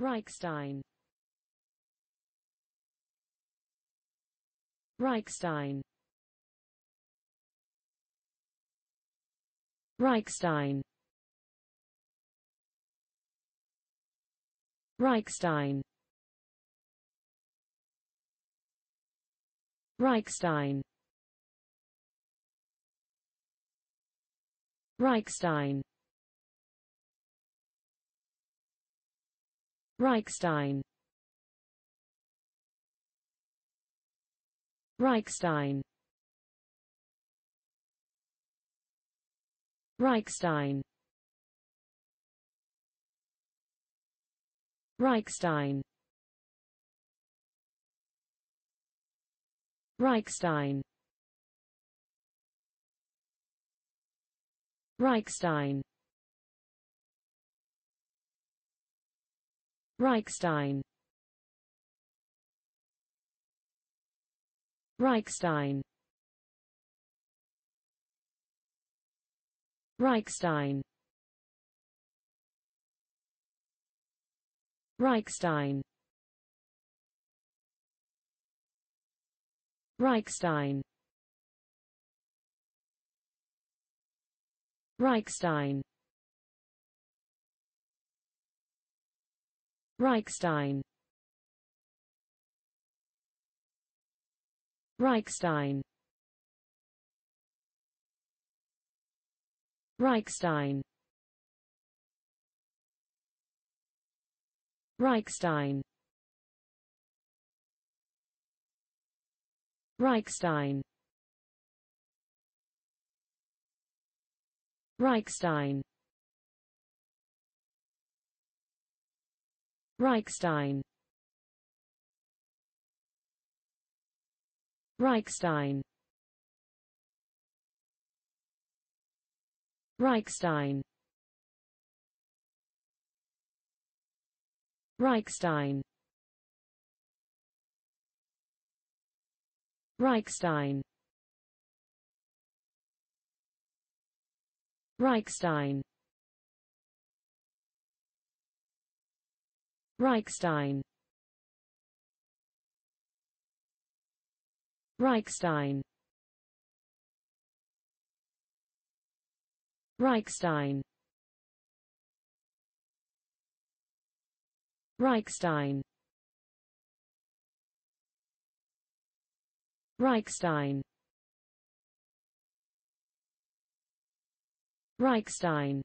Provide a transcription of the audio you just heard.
Reichstein Reichstein Reichstein Reichstein Reichstein Reichstein Reichstein Reichstein Reichstein Reichstein Reichstein Reichstein Reichstein Reichstein Reichstein Reichstein Reichstein Reichstein Reichstein Reichstein Reichstein Reichstein Reichstein Reichstein Reichstein Reichstein Reichstein Reichstein Reichstein Reichstein Reichstein Reichstein Reichstein Reichstein Reichstein Reichstein